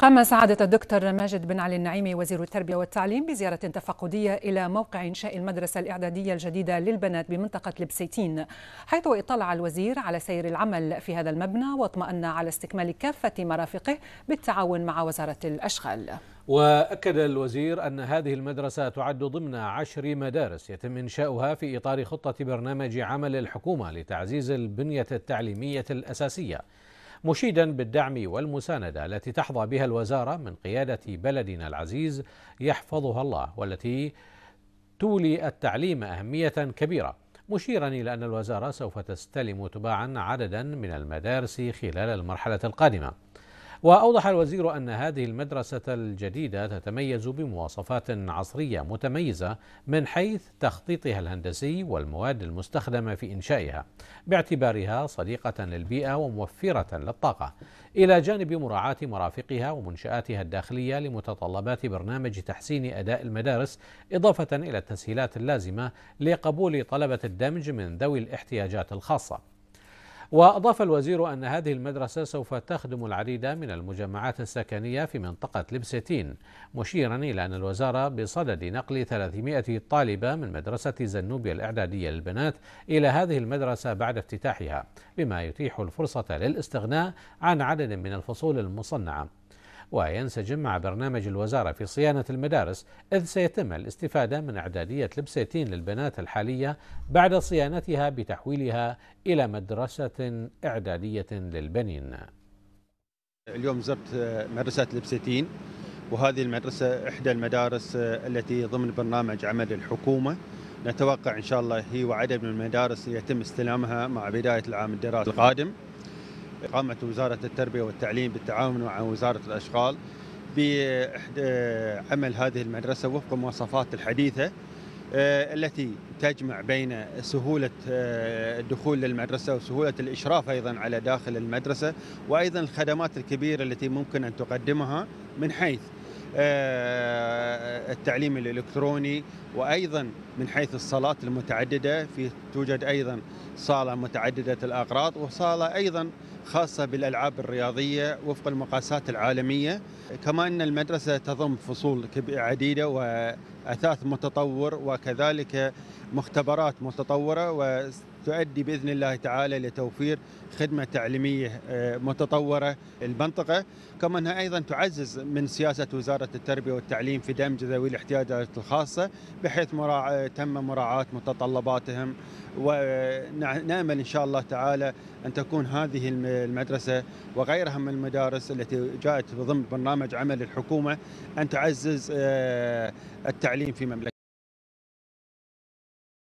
قام سعادة الدكتور ماجد بن علي النعيمي وزير التربية والتعليم بزيارة تفقدية إلى موقع إنشاء المدرسة الإعدادية الجديدة للبنات بمنطقة لبسيتين حيث اطلع الوزير على سير العمل في هذا المبنى واطمأن على استكمال كافة مرافقه بالتعاون مع وزارة الأشغال وأكد الوزير أن هذه المدرسة تعد ضمن عشر مدارس يتم إنشاؤها في إطار خطة برنامج عمل الحكومة لتعزيز البنية التعليمية الأساسية مشيدا بالدعم والمساندة التي تحظى بها الوزارة من قيادة بلدنا العزيز يحفظها الله والتي تولي التعليم أهمية كبيرة مشيرا إلى أن الوزارة سوف تستلم تباعا عددا من المدارس خلال المرحلة القادمة وأوضح الوزير أن هذه المدرسة الجديدة تتميز بمواصفات عصرية متميزة من حيث تخطيطها الهندسي والمواد المستخدمة في إنشائها باعتبارها صديقة للبيئة وموفرة للطاقة إلى جانب مراعاة مرافقها ومنشآتها الداخلية لمتطلبات برنامج تحسين أداء المدارس إضافة إلى التسهيلات اللازمة لقبول طلبة الدمج من ذوي الاحتياجات الخاصة وأضاف الوزير أن هذه المدرسة سوف تخدم العديد من المجمعات السكنية في منطقة لبستين مشيرا إلى أن الوزارة بصدد نقل 300 طالبة من مدرسة زنوبيا الإعدادية للبنات إلى هذه المدرسة بعد افتتاحها بما يتيح الفرصة للاستغناء عن عدد من الفصول المصنعة وينسجم مع برنامج الوزارة في صيانة المدارس إذ سيتم الاستفادة من إعدادية لبسيتين للبنات الحالية بعد صيانتها بتحويلها إلى مدرسة إعدادية للبنين اليوم زرت مدرسة لبسيتين وهذه المدرسة إحدى المدارس التي ضمن برنامج عمل الحكومة نتوقع إن شاء الله هي وعدد من المدارس يتم استلامها مع بداية العام الدراسي القادم قامت وزارة التربية والتعليم بالتعاون مع وزارة الأشغال بعمل آه، هذه المدرسة وفق المواصفات الحديثة آه، التي تجمع بين سهولة آه، الدخول للمدرسة وسهولة الإشراف أيضا على داخل المدرسة وأيضا الخدمات الكبيرة التي ممكن أن تقدمها من حيث آه، التعليم الإلكتروني وأيضا من حيث الصالات المتعددة في توجد أيضا صالة متعددة الأغراض وصالة أيضا خاصة بالألعاب الرياضية وفق المقاسات العالمية كما أن المدرسة تضم فصول عديدة وأثاث متطور وكذلك مختبرات متطورة وتؤدي بإذن الله تعالى لتوفير خدمة تعليمية آه، متطورة المنطقة كما أنها أيضا تعزز من سياسة وزارة التربية والتعليم في دمج ذوي الاحتياجات الخاصة بحيث مراع... آه، تم مراعاة متطلباتهم ونأمل إن شاء الله تعالى أن تكون هذه المدرسة وغيرها من المدارس التي جاءت ضمن برنامج عمل الحكومة أن تعزز آه، التعليم في مملكة